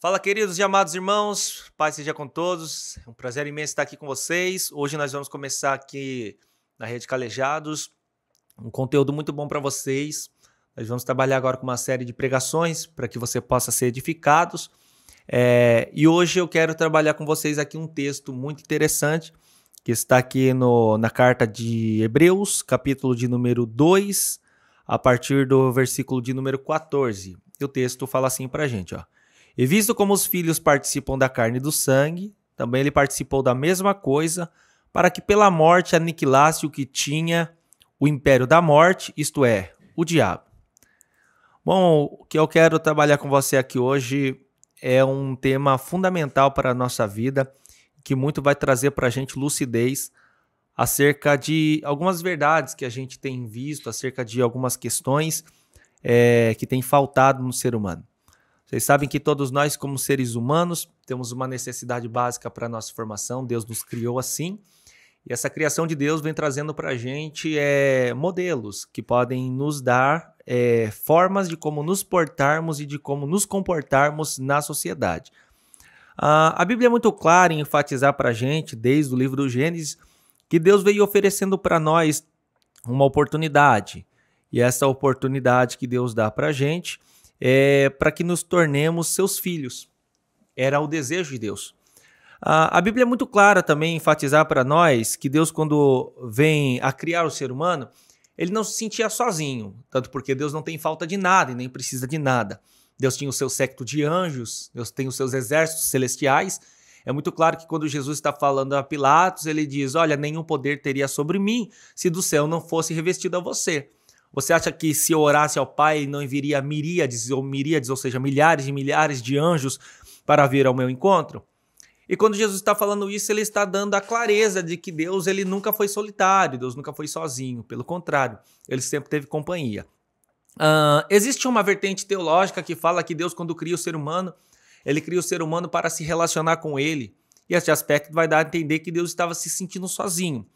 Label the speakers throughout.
Speaker 1: Fala, queridos e amados irmãos, paz seja com todos. É um prazer imenso estar aqui com vocês. Hoje nós vamos começar aqui na Rede Calejados um conteúdo muito bom para vocês. Nós vamos trabalhar agora com uma série de pregações para que você possa ser edificados. É, e hoje eu quero trabalhar com vocês aqui um texto muito interessante que está aqui no, na carta de Hebreus, capítulo de número 2, a partir do versículo de número 14. E o texto fala assim para a gente, ó. E visto como os filhos participam da carne e do sangue, também ele participou da mesma coisa, para que pela morte aniquilasse o que tinha o império da morte, isto é, o diabo. Bom, o que eu quero trabalhar com você aqui hoje é um tema fundamental para a nossa vida, que muito vai trazer para a gente lucidez acerca de algumas verdades que a gente tem visto, acerca de algumas questões é, que têm faltado no ser humano. Vocês sabem que todos nós, como seres humanos, temos uma necessidade básica para a nossa formação. Deus nos criou assim. E essa criação de Deus vem trazendo para a gente é, modelos que podem nos dar é, formas de como nos portarmos e de como nos comportarmos na sociedade. Ah, a Bíblia é muito clara em enfatizar para a gente, desde o livro do Gênesis, que Deus veio oferecendo para nós uma oportunidade. E essa oportunidade que Deus dá para a gente é, para que nos tornemos seus filhos. Era o desejo de Deus. A, a Bíblia é muito clara também enfatizar para nós que Deus, quando vem a criar o ser humano, ele não se sentia sozinho, tanto porque Deus não tem falta de nada e nem precisa de nada. Deus tinha o seu séquito de anjos, Deus tem os seus exércitos celestiais. É muito claro que quando Jesus está falando a Pilatos, ele diz: Olha, nenhum poder teria sobre mim se do céu não fosse revestido a você. Você acha que se eu orasse ao Pai, não enviaria miríades ou miríades, ou seja, milhares e milhares de anjos para vir ao meu encontro? E quando Jesus está falando isso, ele está dando a clareza de que Deus ele nunca foi solitário, Deus nunca foi sozinho. Pelo contrário, ele sempre teve companhia. Uh, existe uma vertente teológica que fala que Deus, quando cria o ser humano, ele cria o ser humano para se relacionar com ele. E esse aspecto vai dar a entender que Deus estava se sentindo sozinho.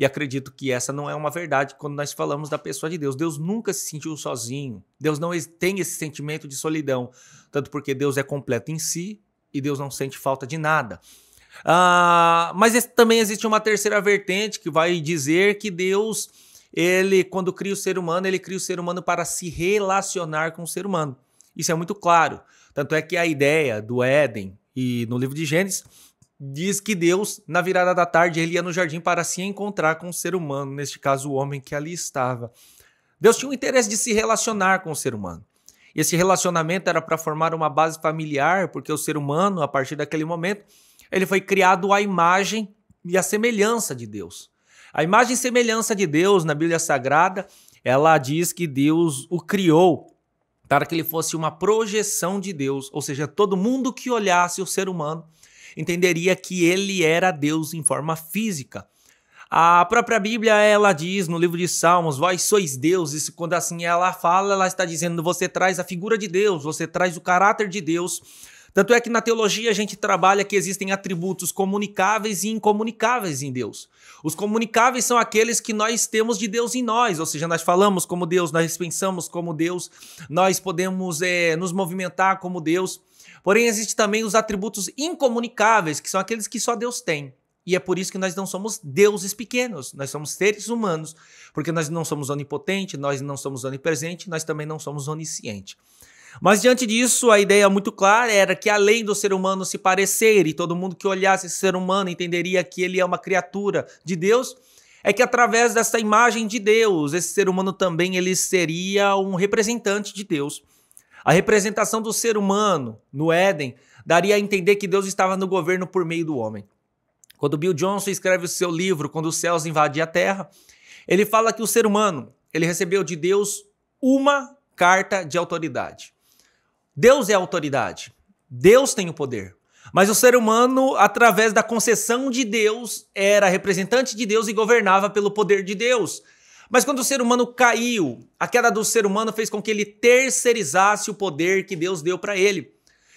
Speaker 1: E acredito que essa não é uma verdade quando nós falamos da pessoa de Deus. Deus nunca se sentiu sozinho. Deus não tem esse sentimento de solidão. Tanto porque Deus é completo em si e Deus não sente falta de nada. Ah, mas também existe uma terceira vertente que vai dizer que Deus, ele, quando cria o ser humano, ele cria o ser humano para se relacionar com o ser humano. Isso é muito claro. Tanto é que a ideia do Éden e no livro de Gênesis diz que Deus, na virada da tarde, ele ia no jardim para se encontrar com o ser humano, neste caso o homem que ali estava. Deus tinha o interesse de se relacionar com o ser humano. Esse relacionamento era para formar uma base familiar, porque o ser humano, a partir daquele momento, ele foi criado à imagem e à semelhança de Deus. A imagem e semelhança de Deus na Bíblia Sagrada, ela diz que Deus o criou para que ele fosse uma projeção de Deus, ou seja, todo mundo que olhasse o ser humano entenderia que ele era Deus em forma física. A própria Bíblia, ela diz no livro de Salmos, vós sois Deus, isso quando assim ela fala, ela está dizendo, você traz a figura de Deus, você traz o caráter de Deus. Tanto é que na teologia a gente trabalha que existem atributos comunicáveis e incomunicáveis em Deus. Os comunicáveis são aqueles que nós temos de Deus em nós, ou seja, nós falamos como Deus, nós pensamos como Deus, nós podemos é, nos movimentar como Deus. Porém, existem também os atributos incomunicáveis, que são aqueles que só Deus tem. E é por isso que nós não somos deuses pequenos, nós somos seres humanos, porque nós não somos onipotente, nós não somos onipresente, nós também não somos onisciente. Mas diante disso, a ideia muito clara era que além do ser humano se parecer e todo mundo que olhasse esse ser humano entenderia que ele é uma criatura de Deus, é que através dessa imagem de Deus, esse ser humano também ele seria um representante de Deus. A representação do ser humano no Éden daria a entender que Deus estava no governo por meio do homem. Quando Bill Johnson escreve o seu livro Quando os céus invadem a terra, ele fala que o ser humano, ele recebeu de Deus uma carta de autoridade. Deus é autoridade. Deus tem o poder. Mas o ser humano, através da concessão de Deus, era representante de Deus e governava pelo poder de Deus. Mas quando o ser humano caiu, a queda do ser humano fez com que ele terceirizasse o poder que Deus deu para ele.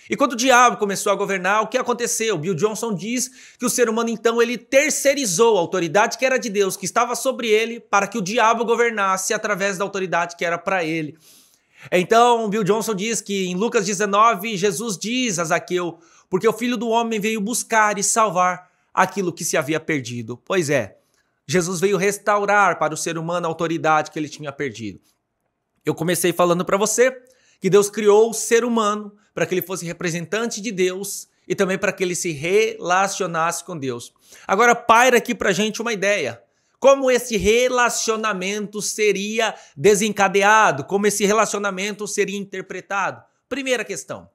Speaker 1: E quando o diabo começou a governar, o que aconteceu? Bill Johnson diz que o ser humano então ele terceirizou a autoridade que era de Deus, que estava sobre ele, para que o diabo governasse através da autoridade que era para ele. Então, Bill Johnson diz que em Lucas 19, Jesus diz a Zaqueu: "Porque o filho do homem veio buscar e salvar aquilo que se havia perdido". Pois é, Jesus veio restaurar para o ser humano a autoridade que ele tinha perdido. Eu comecei falando para você que Deus criou o ser humano para que ele fosse representante de Deus e também para que ele se relacionasse com Deus. Agora paira aqui para gente uma ideia. Como esse relacionamento seria desencadeado? Como esse relacionamento seria interpretado? Primeira questão.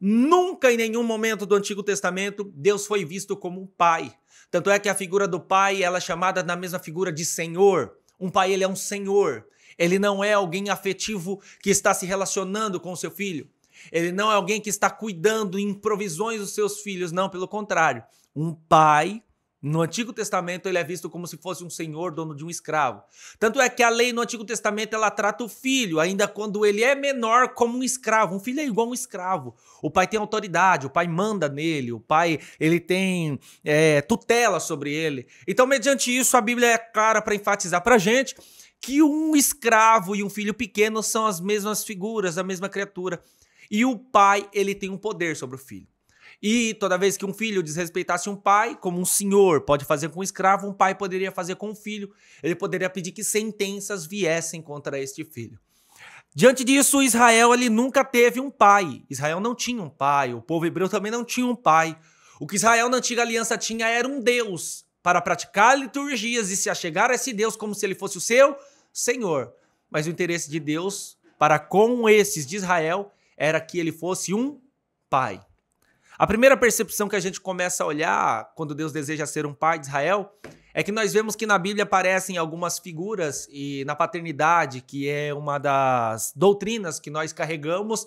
Speaker 1: Nunca em nenhum momento do Antigo Testamento Deus foi visto como um pai. Tanto é que a figura do pai, ela é chamada na mesma figura de senhor. Um pai, ele é um senhor. Ele não é alguém afetivo que está se relacionando com o seu filho. Ele não é alguém que está cuidando em provisões dos seus filhos, não, pelo contrário. Um pai no Antigo Testamento ele é visto como se fosse um senhor, dono de um escravo. Tanto é que a lei no Antigo Testamento ela trata o filho, ainda quando ele é menor, como um escravo. Um filho é igual a um escravo. O pai tem autoridade, o pai manda nele, o pai ele tem é, tutela sobre ele. Então, mediante isso, a Bíblia é clara para enfatizar para gente que um escravo e um filho pequeno são as mesmas figuras, a mesma criatura. E o pai ele tem um poder sobre o filho. E toda vez que um filho desrespeitasse um pai, como um senhor pode fazer com um escravo, um pai poderia fazer com um filho. Ele poderia pedir que sentenças viessem contra este filho. Diante disso, Israel ele nunca teve um pai. Israel não tinha um pai, o povo hebreu também não tinha um pai. O que Israel na antiga aliança tinha era um Deus para praticar liturgias e se achegar a esse Deus como se ele fosse o seu Senhor. Mas o interesse de Deus para com esses de Israel era que ele fosse um pai. A primeira percepção que a gente começa a olhar quando Deus deseja ser um pai de Israel é que nós vemos que na Bíblia aparecem algumas figuras e na paternidade, que é uma das doutrinas que nós carregamos,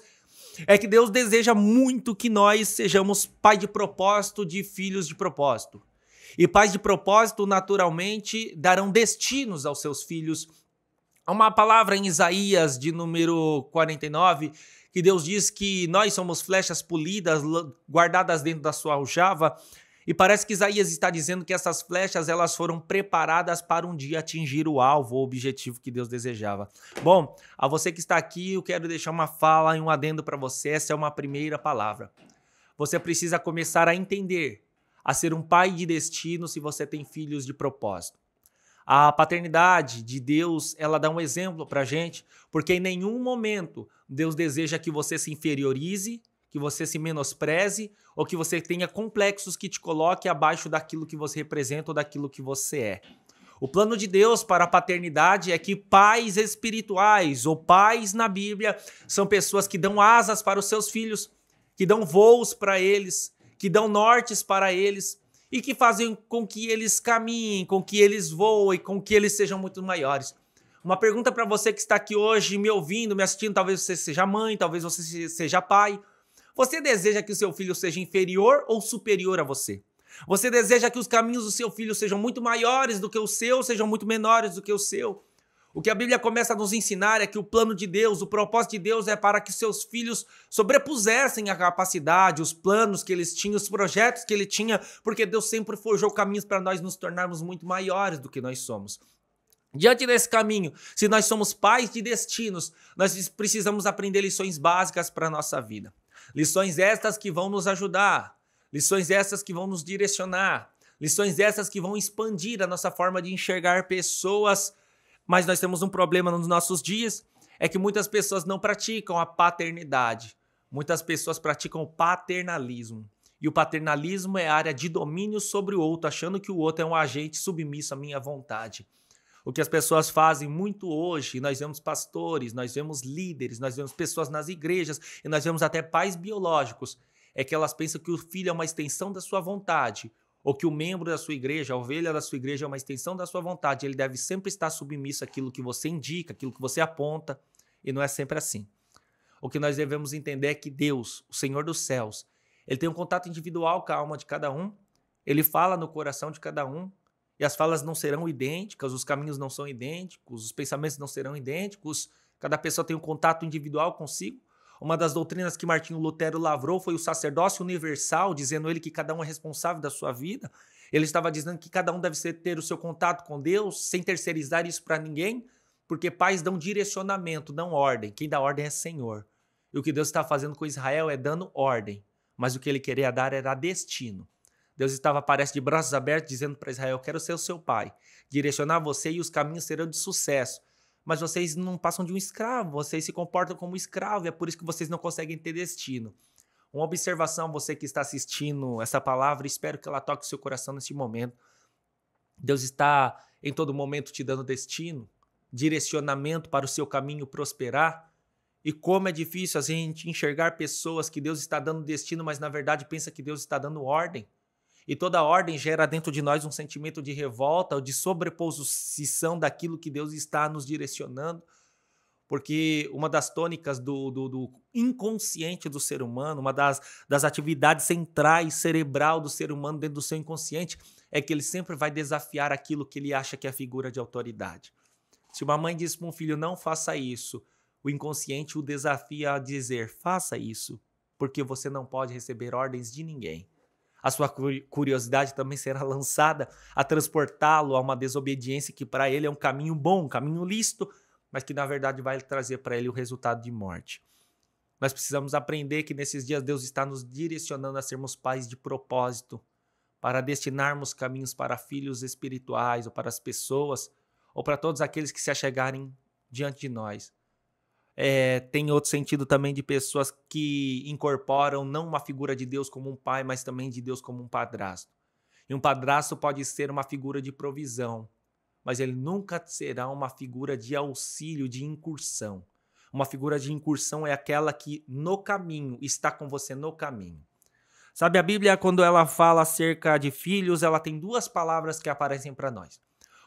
Speaker 1: é que Deus deseja muito que nós sejamos pai de propósito de filhos de propósito. E pais de propósito, naturalmente, darão destinos aos seus filhos. Há uma palavra em Isaías, de número 49, que Deus diz que nós somos flechas polidas, guardadas dentro da sua aljava, e parece que Isaías está dizendo que essas flechas elas foram preparadas para um dia atingir o alvo, o objetivo que Deus desejava. Bom, a você que está aqui, eu quero deixar uma fala e um adendo para você. Essa é uma primeira palavra. Você precisa começar a entender, a ser um pai de destino se você tem filhos de propósito. A paternidade de Deus, ela dá um exemplo para gente, porque em nenhum momento Deus deseja que você se inferiorize, que você se menospreze ou que você tenha complexos que te coloque abaixo daquilo que você representa ou daquilo que você é. O plano de Deus para a paternidade é que pais espirituais ou pais na Bíblia são pessoas que dão asas para os seus filhos, que dão voos para eles, que dão nortes para eles, e que fazem com que eles caminhem, com que eles voem, com que eles sejam muito maiores. Uma pergunta para você que está aqui hoje me ouvindo, me assistindo, talvez você seja mãe, talvez você seja pai. Você deseja que o seu filho seja inferior ou superior a você? Você deseja que os caminhos do seu filho sejam muito maiores do que o seu, sejam muito menores do que o seu? O que a Bíblia começa a nos ensinar é que o plano de Deus, o propósito de Deus é para que seus filhos sobrepusessem a capacidade, os planos que eles tinham, os projetos que ele tinha, porque Deus sempre forjou caminhos para nós nos tornarmos muito maiores do que nós somos. Diante desse caminho, se nós somos pais de destinos, nós precisamos aprender lições básicas para a nossa vida. Lições estas que vão nos ajudar, lições estas que vão nos direcionar, lições estas que vão expandir a nossa forma de enxergar pessoas, mas nós temos um problema nos nossos dias, é que muitas pessoas não praticam a paternidade. Muitas pessoas praticam o paternalismo. E o paternalismo é a área de domínio sobre o outro, achando que o outro é um agente submisso à minha vontade. O que as pessoas fazem muito hoje, nós vemos pastores, nós vemos líderes, nós vemos pessoas nas igrejas e nós vemos até pais biológicos, é que elas pensam que o filho é uma extensão da sua vontade ou que o membro da sua igreja, a ovelha da sua igreja é uma extensão da sua vontade, ele deve sempre estar submisso àquilo que você indica, àquilo que você aponta, e não é sempre assim. O que nós devemos entender é que Deus, o Senhor dos céus, ele tem um contato individual com a alma de cada um, ele fala no coração de cada um, e as falas não serão idênticas, os caminhos não são idênticos, os pensamentos não serão idênticos, cada pessoa tem um contato individual consigo, uma das doutrinas que Martinho Lutero lavrou foi o sacerdócio universal, dizendo ele que cada um é responsável da sua vida. Ele estava dizendo que cada um deve ter o seu contato com Deus, sem terceirizar isso para ninguém, porque pais dão direcionamento, não ordem. Quem dá ordem é Senhor. E o que Deus está fazendo com Israel é dando ordem, mas o que ele queria dar era destino. Deus estava, parece, de braços abertos, dizendo para Israel: Quero ser o seu pai, direcionar você e os caminhos serão de sucesso mas vocês não passam de um escravo, vocês se comportam como escravo, e é por isso que vocês não conseguem ter destino. Uma observação, você que está assistindo essa palavra, espero que ela toque o seu coração neste momento. Deus está em todo momento te dando destino, direcionamento para o seu caminho prosperar. E como é difícil a gente enxergar pessoas que Deus está dando destino, mas na verdade pensa que Deus está dando ordem. E toda ordem gera dentro de nós um sentimento de revolta ou de sobreposição daquilo que Deus está nos direcionando. Porque uma das tônicas do, do, do inconsciente do ser humano, uma das, das atividades centrais, cerebral do ser humano dentro do seu inconsciente, é que ele sempre vai desafiar aquilo que ele acha que é a figura de autoridade. Se uma mãe diz para um filho, não faça isso, o inconsciente o desafia a dizer, faça isso, porque você não pode receber ordens de ninguém. A sua curiosidade também será lançada a transportá-lo a uma desobediência que para ele é um caminho bom, um caminho listo mas que na verdade vai trazer para ele o resultado de morte. Nós precisamos aprender que nesses dias Deus está nos direcionando a sermos pais de propósito, para destinarmos caminhos para filhos espirituais ou para as pessoas ou para todos aqueles que se achegarem diante de nós. É, tem outro sentido também de pessoas que incorporam não uma figura de Deus como um pai, mas também de Deus como um padrasto. E um padrasto pode ser uma figura de provisão, mas ele nunca será uma figura de auxílio, de incursão. Uma figura de incursão é aquela que no caminho está com você no caminho. Sabe a Bíblia quando ela fala acerca de filhos, ela tem duas palavras que aparecem para nós.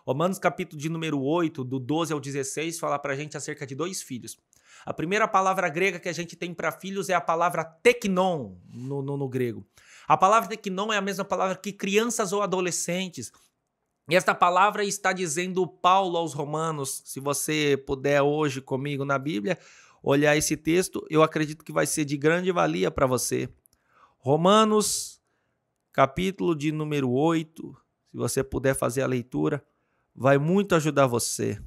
Speaker 1: Romanos capítulo de número 8, do 12 ao 16, fala para a gente acerca de dois filhos. A primeira palavra grega que a gente tem para filhos é a palavra teknon, no, no, no grego. A palavra teknon é a mesma palavra que crianças ou adolescentes. E esta palavra está dizendo Paulo aos Romanos. Se você puder hoje comigo na Bíblia olhar esse texto, eu acredito que vai ser de grande valia para você. Romanos, capítulo de número 8. Se você puder fazer a leitura, vai muito ajudar você.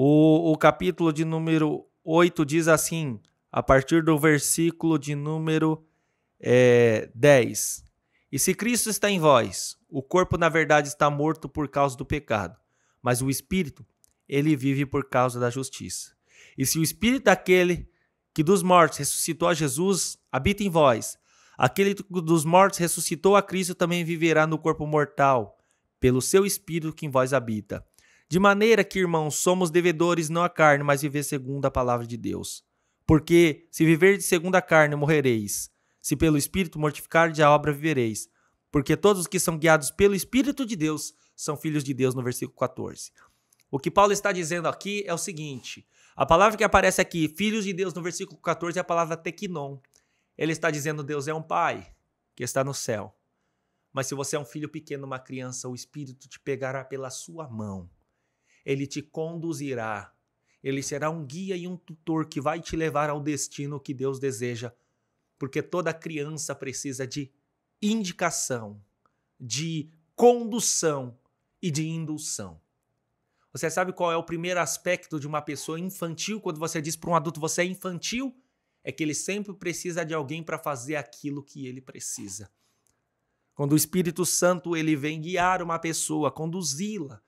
Speaker 1: O, o capítulo de número 8 diz assim, a partir do versículo de número é, 10. E se Cristo está em vós, o corpo na verdade está morto por causa do pecado, mas o espírito, ele vive por causa da justiça. E se o espírito daquele que dos mortos ressuscitou a Jesus habita em vós, aquele dos mortos ressuscitou a Cristo também viverá no corpo mortal, pelo seu espírito que em vós habita. De maneira que, irmãos, somos devedores não à carne, mas viver segundo a palavra de Deus. Porque se viver de segundo a carne, morrereis. Se pelo Espírito mortificar de a obra, vivereis. Porque todos os que são guiados pelo Espírito de Deus são filhos de Deus, no versículo 14. O que Paulo está dizendo aqui é o seguinte: a palavra que aparece aqui, filhos de Deus, no versículo 14, é a palavra tequinon. Ele está dizendo: Deus é um pai que está no céu. Mas se você é um filho pequeno, uma criança, o Espírito te pegará pela sua mão ele te conduzirá. Ele será um guia e um tutor que vai te levar ao destino que Deus deseja, porque toda criança precisa de indicação, de condução e de indução. Você sabe qual é o primeiro aspecto de uma pessoa infantil quando você diz para um adulto você é infantil? É que ele sempre precisa de alguém para fazer aquilo que ele precisa. Quando o Espírito Santo ele vem guiar uma pessoa, conduzi-la,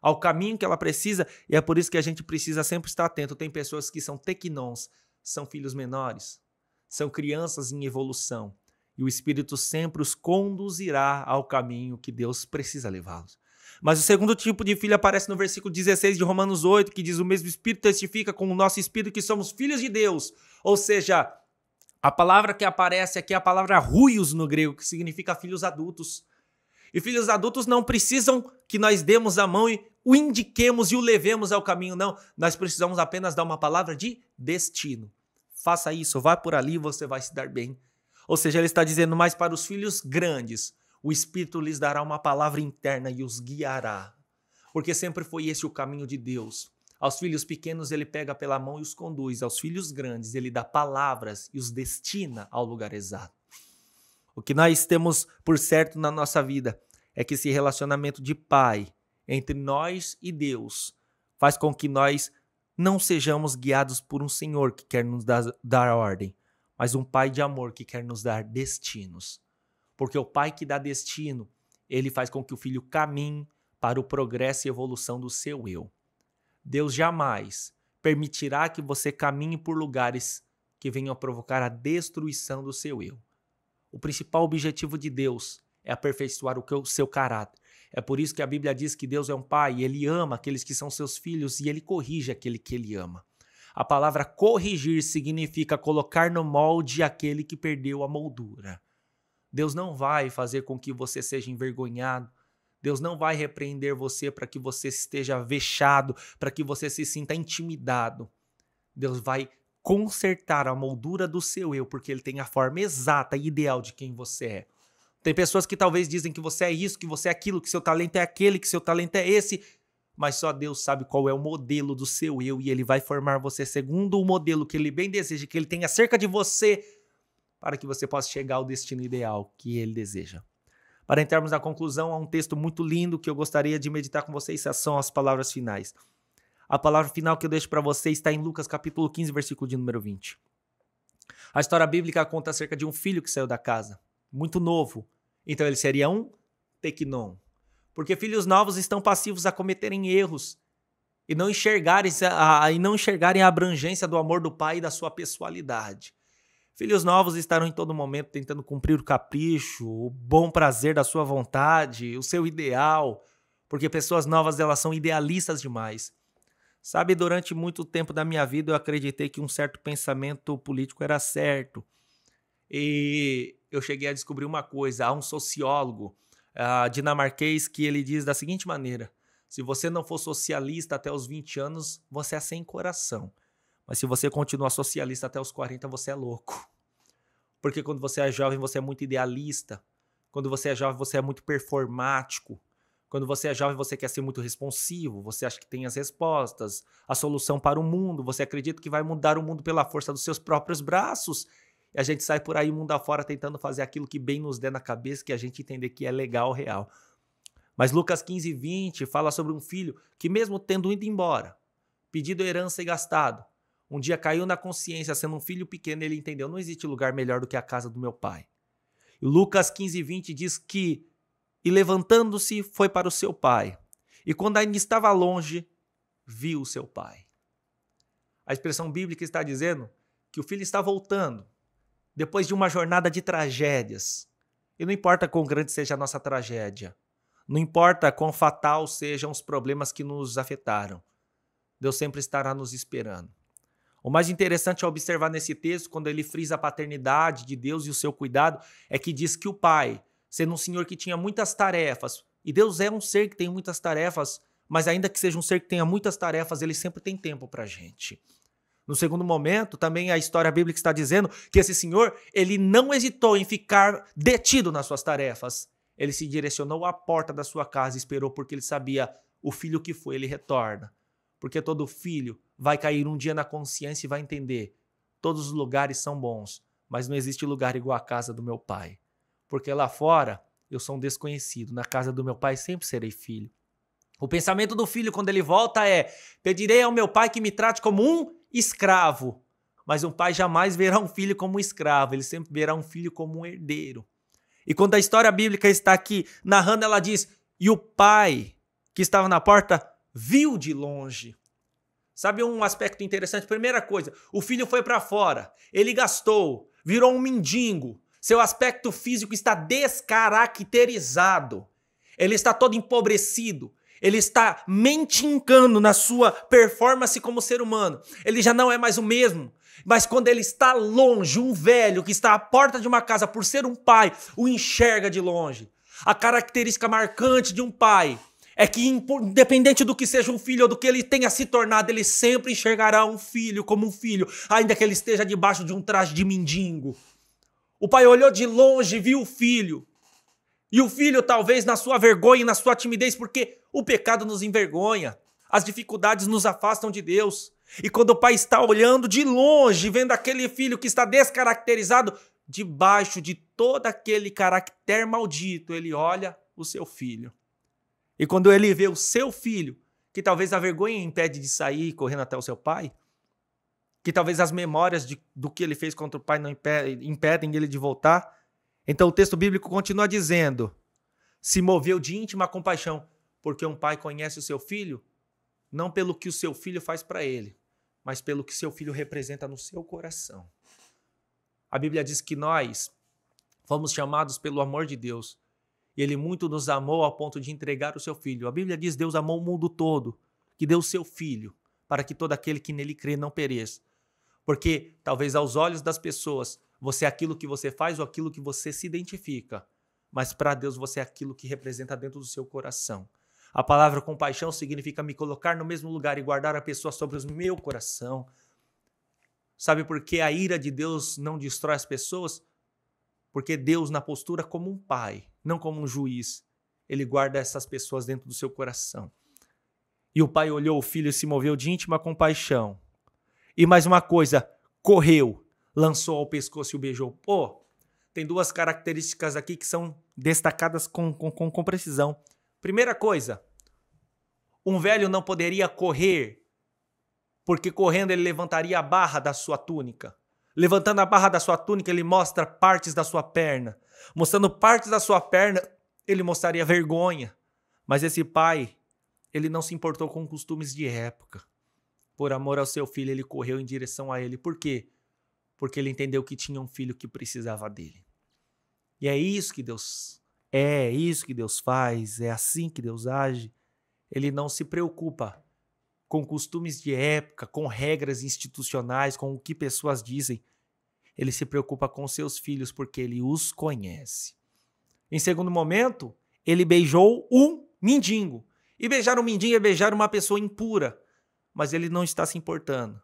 Speaker 1: ao caminho que ela precisa, e é por isso que a gente precisa sempre estar atento. Tem pessoas que são tequinons, são filhos menores, são crianças em evolução, e o Espírito sempre os conduzirá ao caminho que Deus precisa levá-los. Mas o segundo tipo de filho aparece no versículo 16 de Romanos 8, que diz: O mesmo Espírito testifica com o nosso Espírito que somos filhos de Deus. Ou seja, a palavra que aparece aqui é a palavra ruios no grego, que significa filhos adultos. E filhos adultos não precisam que nós demos a mão e o indiquemos e o levemos ao caminho, não. Nós precisamos apenas dar uma palavra de destino. Faça isso, vá por ali, você vai se dar bem. Ou seja, ele está dizendo mais para os filhos grandes: o Espírito lhes dará uma palavra interna e os guiará. Porque sempre foi esse o caminho de Deus. Aos filhos pequenos ele pega pela mão e os conduz, aos filhos grandes ele dá palavras e os destina ao lugar exato. O que nós temos por certo na nossa vida é que esse relacionamento de pai, entre nós e Deus faz com que nós não sejamos guiados por um Senhor que quer nos dar, dar ordem, mas um Pai de amor que quer nos dar destinos. Porque o Pai que dá destino, ele faz com que o filho caminhe para o progresso e evolução do seu eu. Deus jamais permitirá que você caminhe por lugares que venham a provocar a destruição do seu eu. O principal objetivo de Deus é aperfeiçoar o seu caráter, é por isso que a Bíblia diz que Deus é um pai, ele ama aqueles que são seus filhos e ele corrige aquele que ele ama. A palavra corrigir significa colocar no molde aquele que perdeu a moldura. Deus não vai fazer com que você seja envergonhado. Deus não vai repreender você para que você esteja vexado, para que você se sinta intimidado. Deus vai consertar a moldura do seu eu, porque ele tem a forma exata e ideal de quem você é. Tem pessoas que talvez dizem que você é isso, que você é aquilo, que seu talento é aquele, que seu talento é esse, mas só Deus sabe qual é o modelo do seu eu e ele vai formar você segundo o modelo que ele bem deseja, que ele tenha cerca de você, para que você possa chegar ao destino ideal que ele deseja. Para entrarmos na conclusão, há um texto muito lindo que eu gostaria de meditar com vocês, essas são as palavras finais. A palavra final que eu deixo para vocês está em Lucas capítulo 15, versículo de número 20. A história bíblica conta acerca de um filho que saiu da casa muito novo. Então ele seria um tecnon. Porque filhos novos estão passivos a cometerem erros e não enxergarem a, a, e não enxergarem a abrangência do amor do pai e da sua pessoalidade. Filhos novos estarão em todo momento tentando cumprir o capricho, o bom prazer da sua vontade, o seu ideal, porque pessoas novas elas são idealistas demais. Sabe, durante muito tempo da minha vida eu acreditei que um certo pensamento político era certo e eu cheguei a descobrir uma coisa: há um sociólogo uh, dinamarquês que ele diz da seguinte maneira: se você não for socialista até os 20 anos, você é sem coração. Mas se você continuar socialista até os 40, você é louco. Porque quando você é jovem, você é muito idealista. Quando você é jovem, você é muito performático. Quando você é jovem, você quer ser muito responsivo, você acha que tem as respostas, a solução para o mundo, você acredita que vai mudar o mundo pela força dos seus próprios braços e a gente sai por aí mundo afora tentando fazer aquilo que bem nos der na cabeça, que a gente entender que é legal, real. Mas Lucas 15, 20 fala sobre um filho que, mesmo tendo ido embora, pedido herança e gastado, um dia caiu na consciência, sendo um filho pequeno, ele entendeu: não existe lugar melhor do que a casa do meu pai. E Lucas 15, 20 diz que, e levantando-se, foi para o seu pai. E quando ainda estava longe, viu o seu pai. A expressão bíblica está dizendo que o filho está voltando depois de uma jornada de tragédias. E não importa quão grande seja a nossa tragédia, não importa quão fatal sejam os problemas que nos afetaram, Deus sempre estará nos esperando. O mais interessante a observar nesse texto, quando ele frisa a paternidade de Deus e o seu cuidado, é que diz que o Pai, sendo um senhor que tinha muitas tarefas, e Deus é um ser que tem muitas tarefas, mas ainda que seja um ser que tenha muitas tarefas, ele sempre tem tempo para a gente. No segundo momento, também a história bíblica está dizendo que esse senhor, ele não hesitou em ficar detido nas suas tarefas. Ele se direcionou à porta da sua casa e esperou porque ele sabia o filho que foi, ele retorna. Porque todo filho vai cair um dia na consciência e vai entender: todos os lugares são bons, mas não existe lugar igual à casa do meu pai. Porque lá fora eu sou um desconhecido, na casa do meu pai sempre serei filho. O pensamento do filho quando ele volta é: pedirei ao meu pai que me trate como um escravo. Mas um pai jamais verá um filho como um escravo, ele sempre verá um filho como um herdeiro. E quando a história bíblica está aqui narrando, ela diz: E o pai que estava na porta viu de longe. Sabe um aspecto interessante? Primeira coisa, o filho foi para fora, ele gastou, virou um mendigo, seu aspecto físico está descaracterizado, ele está todo empobrecido, ele está mentincando na sua performance como ser humano. Ele já não é mais o mesmo. Mas quando ele está longe, um velho que está à porta de uma casa por ser um pai, o enxerga de longe. A característica marcante de um pai é que, independente do que seja um filho ou do que ele tenha se tornado, ele sempre enxergará um filho como um filho, ainda que ele esteja debaixo de um traje de mendigo. O pai olhou de longe, viu o filho, e o filho, talvez, na sua vergonha e na sua timidez, porque o pecado nos envergonha, as dificuldades nos afastam de Deus. E quando o pai está olhando de longe, vendo aquele filho que está descaracterizado, debaixo de todo aquele caractere maldito, ele olha o seu filho. E quando ele vê o seu filho, que talvez a vergonha impede de sair correndo até o seu pai, que talvez as memórias de, do que ele fez contra o pai não impedem ele de voltar, então o texto bíblico continua dizendo: se moveu de íntima compaixão, porque um pai conhece o seu filho não pelo que o seu filho faz para ele, mas pelo que seu filho representa no seu coração. A Bíblia diz que nós fomos chamados pelo amor de Deus. E ele muito nos amou ao ponto de entregar o seu filho. A Bíblia diz: Deus amou o mundo todo, que deu o seu filho, para que todo aquele que nele crê não pereça. Porque talvez aos olhos das pessoas você é aquilo que você faz ou aquilo que você se identifica. Mas para Deus você é aquilo que representa dentro do seu coração. A palavra compaixão significa me colocar no mesmo lugar e guardar a pessoa sobre o meu coração. Sabe por que a ira de Deus não destrói as pessoas? Porque Deus, na postura como um pai, não como um juiz, ele guarda essas pessoas dentro do seu coração. E o pai olhou o filho e se moveu de íntima compaixão. E mais uma coisa, correu lançou ao pescoço e o beijou. Pô, tem duas características aqui que são destacadas com, com, com, com precisão. Primeira coisa, um velho não poderia correr, porque correndo ele levantaria a barra da sua túnica. Levantando a barra da sua túnica, ele mostra partes da sua perna. Mostrando partes da sua perna, ele mostraria vergonha. Mas esse pai, ele não se importou com costumes de época. Por amor ao seu filho, ele correu em direção a ele. Por quê? porque ele entendeu que tinha um filho que precisava dele. E é isso que Deus é, é isso que Deus faz, é assim que Deus age. Ele não se preocupa com costumes de época, com regras institucionais, com o que pessoas dizem. Ele se preocupa com seus filhos porque ele os conhece. Em segundo momento, ele beijou um mendigo. E beijar um mendigo é beijar uma pessoa impura, mas ele não está se importando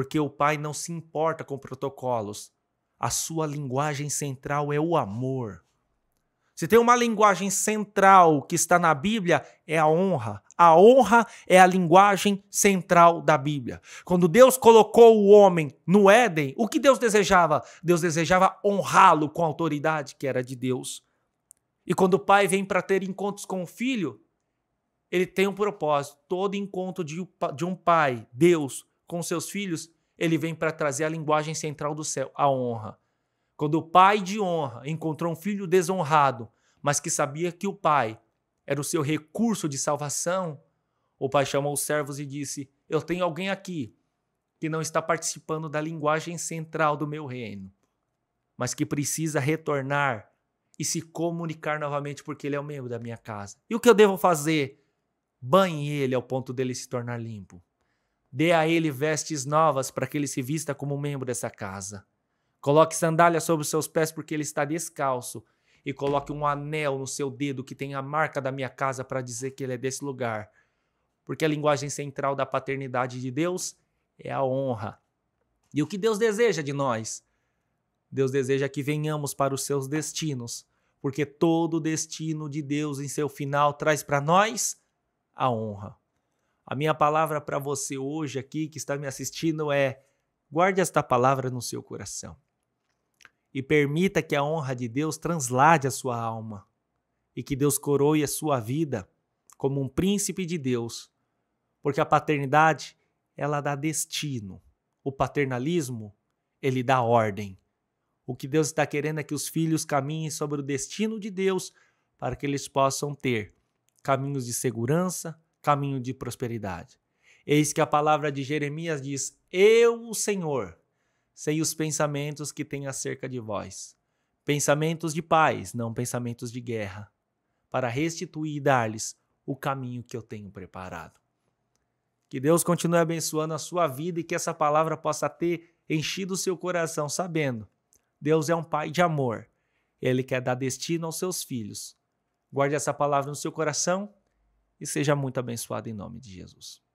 Speaker 1: porque o Pai não se importa com protocolos. A sua linguagem central é o amor. Se tem uma linguagem central que está na Bíblia, é a honra. A honra é a linguagem central da Bíblia. Quando Deus colocou o homem no Éden, o que Deus desejava? Deus desejava honrá-lo com a autoridade que era de Deus. E quando o pai vem para ter encontros com o filho, ele tem um propósito. Todo encontro de, um pai, Deus, com seus filhos, ele vem para trazer a linguagem central do céu, a honra. Quando o pai de honra encontrou um filho desonrado, mas que sabia que o pai era o seu recurso de salvação, o pai chamou os servos e disse: Eu tenho alguém aqui que não está participando da linguagem central do meu reino, mas que precisa retornar e se comunicar novamente, porque ele é o membro da minha casa. E o que eu devo fazer? Banhe ele ao ponto dele se tornar limpo. Dê a ele vestes novas para que ele se vista como membro dessa casa. Coloque sandálias sobre os seus pés, porque ele está descalço. E coloque um anel no seu dedo que tem a marca da minha casa para dizer que ele é desse lugar. Porque a linguagem central da paternidade de Deus é a honra. E o que Deus deseja de nós? Deus deseja que venhamos para os seus destinos, porque todo destino de Deus em seu final traz para nós a honra. A minha palavra para você hoje aqui que está me assistindo é: guarde esta palavra no seu coração e permita que a honra de Deus translade a sua alma e que Deus coroe a sua vida como um príncipe de Deus, porque a paternidade ela dá destino, o paternalismo ele dá ordem. O que Deus está querendo é que os filhos caminhem sobre o destino de Deus para que eles possam ter caminhos de segurança, caminho de prosperidade. Eis que a palavra de Jeremias diz: Eu, o Senhor, sei os pensamentos que tenho acerca de vós. Pensamentos de paz, não pensamentos de guerra, para restituir e dar-lhes o caminho que eu tenho preparado. Que Deus continue abençoando a sua vida e que essa palavra possa ter enchido o seu coração, sabendo: Deus é um pai de amor. Ele quer dar destino aos seus filhos. Guarde essa palavra no seu coração e seja muito abençoado em nome de Jesus.